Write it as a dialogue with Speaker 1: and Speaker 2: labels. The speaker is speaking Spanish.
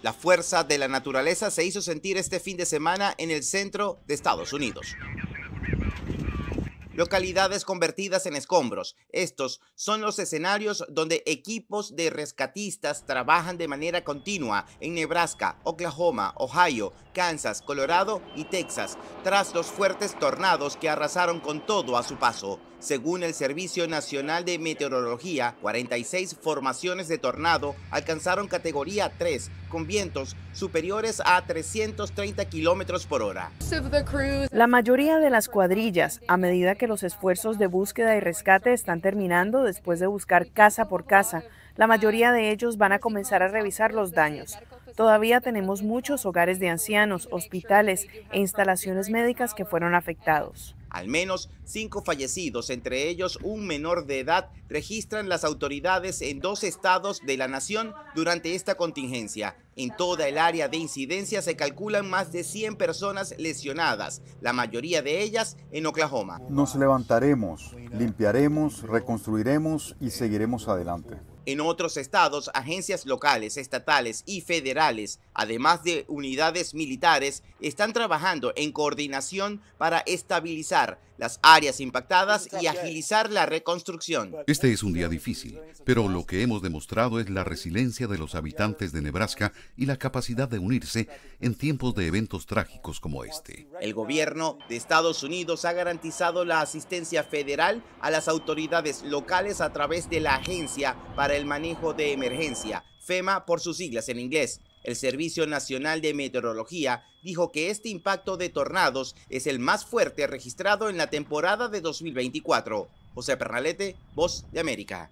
Speaker 1: La fuerza de la naturaleza se hizo sentir este fin de semana en el centro de Estados Unidos localidades convertidas en escombros. Estos son los escenarios donde equipos de rescatistas trabajan de manera continua en Nebraska, Oklahoma, Ohio, Kansas, Colorado y Texas, tras los fuertes tornados que arrasaron con todo a su paso. Según el Servicio Nacional de Meteorología, 46 formaciones de tornado alcanzaron categoría 3 con vientos superiores a 330 kilómetros por hora.
Speaker 2: La mayoría de las cuadrillas, a medida que los esfuerzos de búsqueda y rescate están terminando después de buscar casa por casa. La mayoría de ellos van a comenzar a revisar los daños. Todavía tenemos muchos hogares de ancianos, hospitales e instalaciones médicas que fueron afectados.
Speaker 1: Al menos cinco fallecidos, entre ellos un menor de edad, registran las autoridades en dos estados de la nación durante esta contingencia. En toda el área de incidencia se calculan más de 100 personas lesionadas, la mayoría de ellas en Oklahoma. Nos levantaremos, limpiaremos, reconstruiremos y seguiremos adelante. En otros estados, agencias locales, estatales y federales, además de unidades militares, están trabajando en coordinación para estabilizar las áreas impactadas y agilizar la reconstrucción.
Speaker 2: Este es un día difícil, pero lo que hemos demostrado es la resiliencia de los habitantes de Nebraska y la capacidad de unirse en tiempos de eventos trágicos como este.
Speaker 1: El gobierno de Estados Unidos ha garantizado la asistencia federal a las autoridades locales a través de la Agencia para el Manejo de Emergencia, FEMA por sus siglas en inglés. El Servicio Nacional de Meteorología dijo que este impacto de tornados es el más fuerte registrado en la temporada de 2024. José Pernalete, Voz de América.